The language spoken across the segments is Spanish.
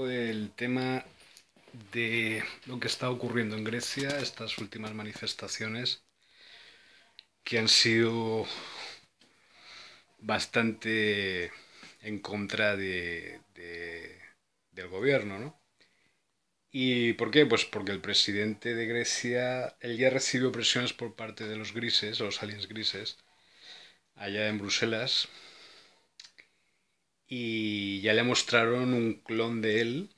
del tema de lo que está ocurriendo en Grecia, estas últimas manifestaciones que han sido bastante en contra del gobierno, ¿Y por qué? Pues porque el presidente de Grecia, él ya recibió presiones por parte de los grises, los aliens grises, allá en Bruselas, y ya le mostraron un clon de él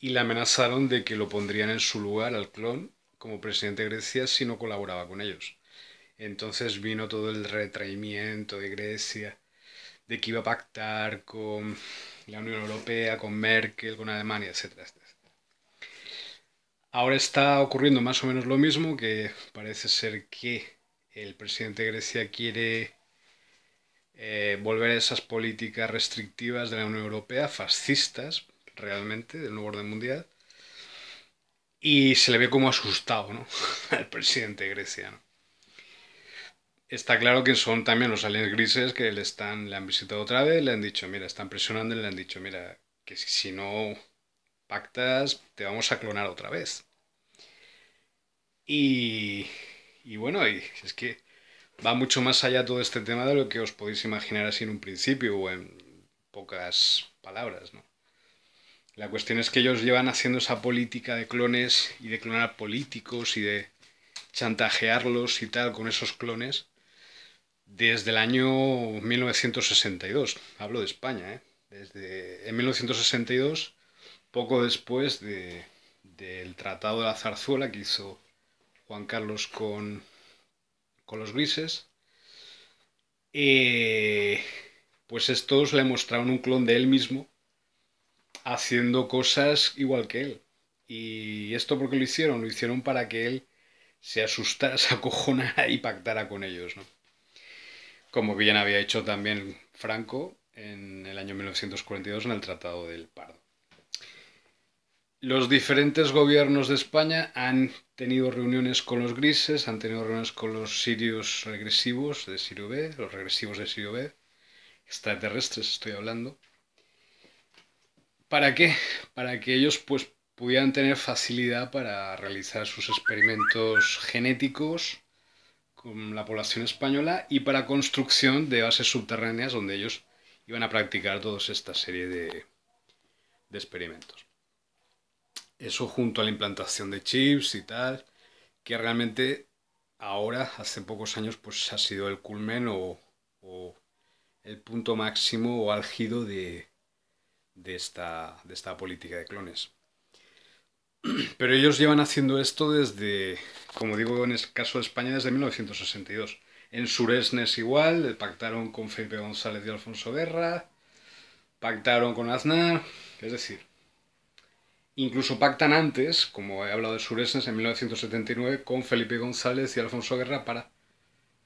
y le amenazaron de que lo pondrían en su lugar al clon como presidente de Grecia si no colaboraba con ellos. Entonces vino todo el retraimiento de Grecia, de que iba a pactar con la Unión Europea, con Merkel, con Alemania, etc. Ahora está ocurriendo más o menos lo mismo, que parece ser que el presidente de Grecia quiere eh, volver a esas políticas restrictivas de la Unión Europea, fascistas realmente, del nuevo orden mundial. Y se le ve como asustado ¿no? al presidente de Grecia. Está claro que son también los aliens grises que le, están, le han visitado otra vez, le han dicho, mira, están presionando y le han dicho, mira, que si, no pactas te vamos a clonar otra vez. Y, y bueno, es que va mucho más allá todo este tema de lo que os podéis imaginar así en un principio o en pocas palabras, ¿no? La cuestión es que ellos llevan haciendo esa política de clones y de clonar políticos y de chantajearlos y tal con esos clones desde el año 1962. Hablo de España, ¿eh? Desde en 1962, poco después del Tratado de la Zarzuela que hizo Juan Carlos con con los grises. pues estos le mostraron un clon de él mismo haciendo cosas igual que él. ¿Y esto por qué lo hicieron? Lo hicieron para que él se asustara, se acojonara y pactara con ellos, ¿no? Como bien había hecho también Franco en el año 1942 en el Tratado del Pardo. Los diferentes gobiernos de España han tenido reuniones con los grises, han tenido reuniones con los sirios regresivos de Sirio B, los regresivos de Sirio B, extraterrestres estoy hablando. ¿Para qué? Para que ellos pues pudieran tener facilidad para realizar sus experimentos genéticos con la población española y para construcción de bases subterráneas donde ellos iban a practicar toda esta serie de experimentos. Eso junto a la implantación de chips y tal, que realmente ahora, hace pocos años, pues ha sido el culmen o, el punto máximo o álgido de, esta, de esta política de clones. Pero ellos llevan haciendo esto desde, como digo en el caso de España, desde 1962. En Suresnes igual, pactaron con Felipe González y Alfonso Guerra, pactaron con Aznar, es decir, Incluso pactan antes, como he hablado de Suresnes en 1979, con Felipe González y Alfonso Guerra para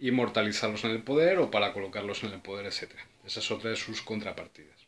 inmortalizarlos en el poder o para colocarlos en el poder, etc. Esa es otra de sus contrapartidas.